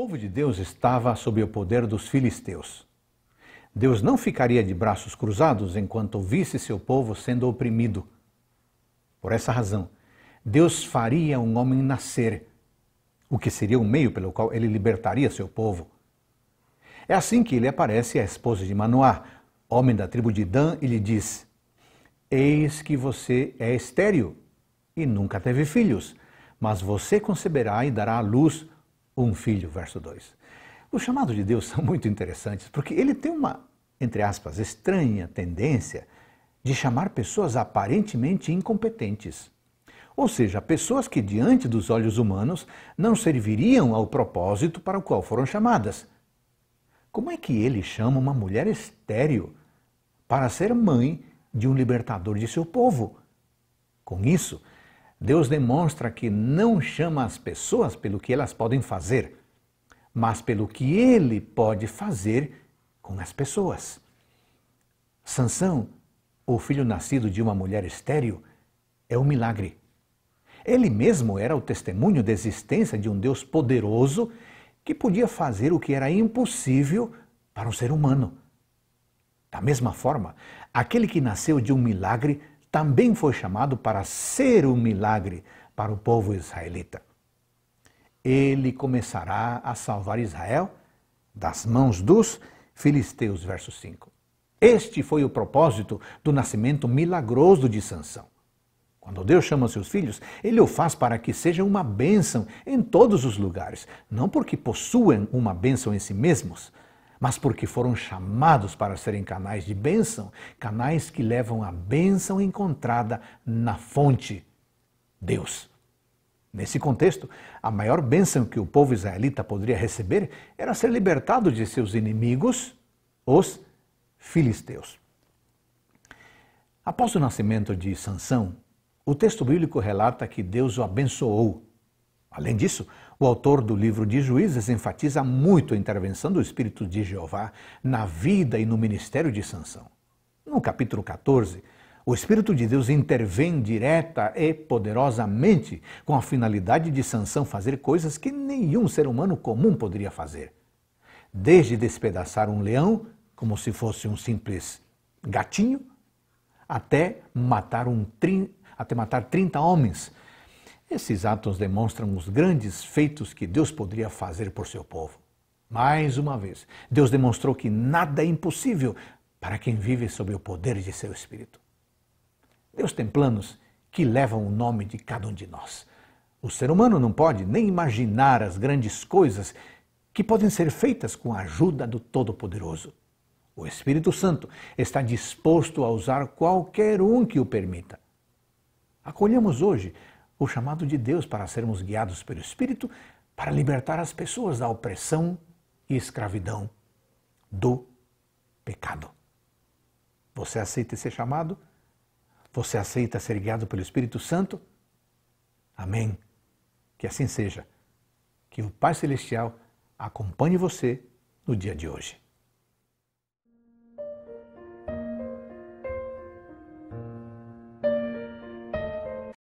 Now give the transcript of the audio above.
povo de Deus estava sob o poder dos filisteus. Deus não ficaria de braços cruzados enquanto visse seu povo sendo oprimido. Por essa razão, Deus faria um homem nascer, o que seria o um meio pelo qual ele libertaria seu povo. É assim que ele aparece à esposa de Manoá, homem da tribo de Dan, e lhe diz: Eis que você é estéril e nunca teve filhos, mas você conceberá e dará à luz um filho, verso 2. Os chamados de Deus são muito interessantes porque ele tem uma, entre aspas, estranha tendência de chamar pessoas aparentemente incompetentes. Ou seja, pessoas que diante dos olhos humanos não serviriam ao propósito para o qual foram chamadas. Como é que ele chama uma mulher estéril para ser mãe de um libertador de seu povo? Com isso, Deus demonstra que não chama as pessoas pelo que elas podem fazer, mas pelo que ele pode fazer com as pessoas. Sansão, o filho nascido de uma mulher estéril, é um milagre. Ele mesmo era o testemunho da existência de um Deus poderoso que podia fazer o que era impossível para um ser humano. Da mesma forma, aquele que nasceu de um milagre também foi chamado para ser um milagre para o povo israelita. Ele começará a salvar Israel das mãos dos filisteus, verso 5. Este foi o propósito do nascimento milagroso de Sansão. Quando Deus chama seus filhos, ele o faz para que sejam uma bênção em todos os lugares, não porque possuem uma bênção em si mesmos, mas porque foram chamados para serem canais de bênção, canais que levam a bênção encontrada na fonte, Deus. Nesse contexto, a maior bênção que o povo israelita poderia receber era ser libertado de seus inimigos, os filisteus. Após o nascimento de Sansão, o texto bíblico relata que Deus o abençoou Além disso, o autor do livro de Juízes enfatiza muito a intervenção do Espírito de Jeová na vida e no ministério de Sansão. No capítulo 14, o Espírito de Deus intervém direta e poderosamente com a finalidade de Sansão fazer coisas que nenhum ser humano comum poderia fazer. Desde despedaçar um leão, como se fosse um simples gatinho, até matar, um até matar 30 homens, esses atos demonstram os grandes feitos que Deus poderia fazer por seu povo. Mais uma vez, Deus demonstrou que nada é impossível para quem vive sob o poder de seu Espírito. Deus tem planos que levam o nome de cada um de nós. O ser humano não pode nem imaginar as grandes coisas que podem ser feitas com a ajuda do Todo-Poderoso. O Espírito Santo está disposto a usar qualquer um que o permita. Acolhamos hoje o chamado de Deus para sermos guiados pelo Espírito para libertar as pessoas da opressão e escravidão do pecado. Você aceita ser chamado? Você aceita ser guiado pelo Espírito Santo? Amém. Que assim seja. Que o Pai Celestial acompanhe você no dia de hoje.